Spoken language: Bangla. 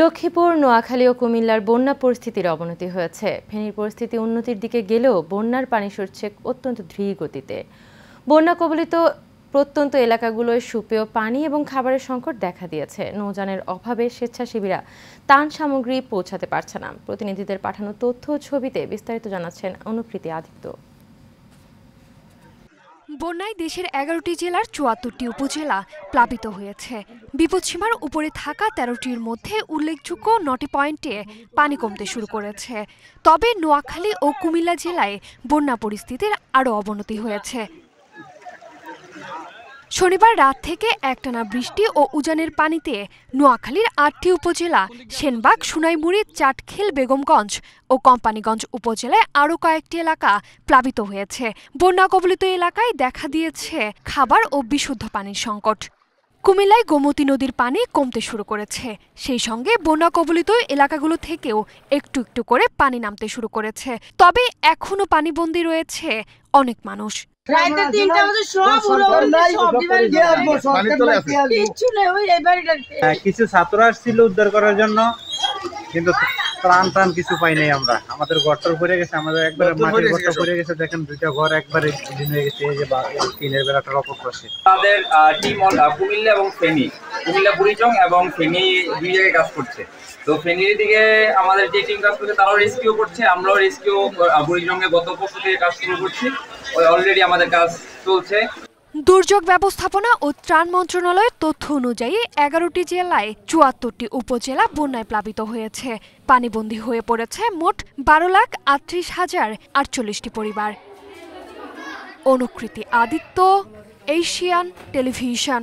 লক্ষ্মীপুর নোয়াখালী ও কুমিল্লার বন্যা পরিস্থিতির অবনতি হয়েছে ফেনীর পরিস্থিতি উন্নতির দিকে গেলেও বন্যার পানি সরছে অত্যন্ত ধীর গতিতে বন্যা কবলিত প্রত্যন্ত এলাকাগুলোয় সুপেয় পানি এবং খাবারের সংকট দেখা দিয়েছে নৌজানের অভাবে স্বেচ্ছাসেবীরা তান সামগ্রী পৌঁছাতে পারছে না প্রতিনিধিদের পাঠানো তথ্য ছবিতে বিস্তারিত জানাচ্ছেন অনুকৃতি আদিত্য বন্যায় দেশের এগারোটি জেলার চুয়াত্তরটি উপজেলা প্লাবিত হয়েছে বিপদসীমার উপরে থাকা তেরোটির মধ্যে উল্লেখযোগ্য নটি পয়েন্টে পানি কমতে শুরু করেছে তবে নোয়াখালী ও কুমিল্লা জেলায় বন্যা পরিস্থিতির আরও অবনতি হয়েছে শনিবার রাত থেকে একটানা বৃষ্টি ও উজানের পানিতে নোয়াখালীর আটটি উপজেলা সেনবাগ সুনাইমুড়ি চাটখিল বেগমগঞ্জ ও কোম্পানিগঞ্জ উপজেলায় আরও কয়েকটি এলাকা প্লাবিত হয়েছে বন্যা কবলিত এলাকায় দেখা দিয়েছে খাবার ও বিশুদ্ধ পানির সংকট কুমিল্লায় গোমতী নদীর পানি কমতে শুরু করেছে সেই সঙ্গে বন্যা কবলিত এলাকাগুলো থেকেও একটু একটু করে পানি নামতে শুরু করেছে তবে এখনও পানিবন্দী রয়েছে অনেক মানুষ হ্যাঁ, কিছু ছাত্র আসছিল উদ্ধার করার জন্য কিন্তু প্রাণ প্রাণ কিছু পাই নাই আমরা আমাদের ঘরটা পড়ে গেছে আমাদের একবার মাটির ঘরটা পড়ে গেছে দেখেন দুইটা ঘর একবারে দিন হয়ে গেছে যে দিনের বেলাটা অপর পাশে তাদের টিম কুমিল্লা এবং ফেনী কুমিল্লা বুড়িচং এবং ফেনী দুই জায়গায় কাজ করছে তো ফেনীর দিকে আমাদের যে টিম কাজ করছে তারাও রেস্কিউ করছে আমরাও রেস্কিউ বুড়িচংয়ে গত পরশু থেকে কাজ শুরু করছি অলরেডি আমাদের কাজ চলছে দুর্যোগ ব্যবস্থাপনা ও ত্রাণ মন্ত্রণালয়ের তথ্য অনুযায়ী এগারোটি জেলায় চুয়াত্তরটি উপজেলা বন্যায় প্লাবিত হয়েছে পানিবন্দী হয়ে পড়েছে মোট বারো লাখ আটত্রিশ হাজার আটচল্লিশটি পরিবার অনুকৃতি আদিত্য এশিয়ান টেলিভিশন